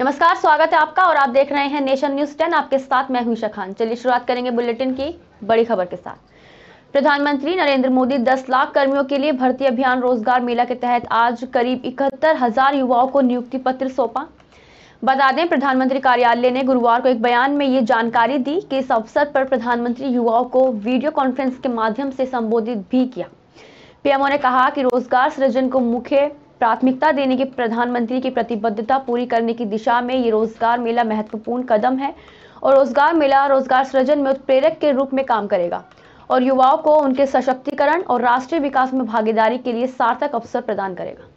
नमस्कार स्वागत है आपका और आप देख रहे हैं नेशन न्यूज टेन आपके साथ मैं हूं खान चलिए शुरुआत करेंगे बुलेटिन की बड़ी खबर के साथ प्रधानमंत्री नरेंद्र मोदी 10 लाख कर्मियों के लिए भर्ती अभियान रोजगार मेला के तहत आज करीब इकहत्तर हजार युवाओं को नियुक्ति पत्र सौंपा बता दें प्रधानमंत्री कार्यालय ने गुरुवार को एक बयान में ये जानकारी दी कि इस अवसर पर प्रधानमंत्री युवाओं को वीडियो कॉन्फ्रेंस के माध्यम से संबोधित भी किया पीएमओ ने कहा कि रोजगार सृजन को मुख्य प्राथमिकता देने की प्रधानमंत्री की प्रतिबद्धता पूरी करने की दिशा में ये रोजगार मेला महत्वपूर्ण कदम है और रोजगार मेला रोजगार सृजन में उत्प्रेरक के रूप में काम करेगा और युवाओं को उनके सशक्तिकरण और राष्ट्रीय विकास में भागीदारी के लिए सार्थक अवसर प्रदान करेगा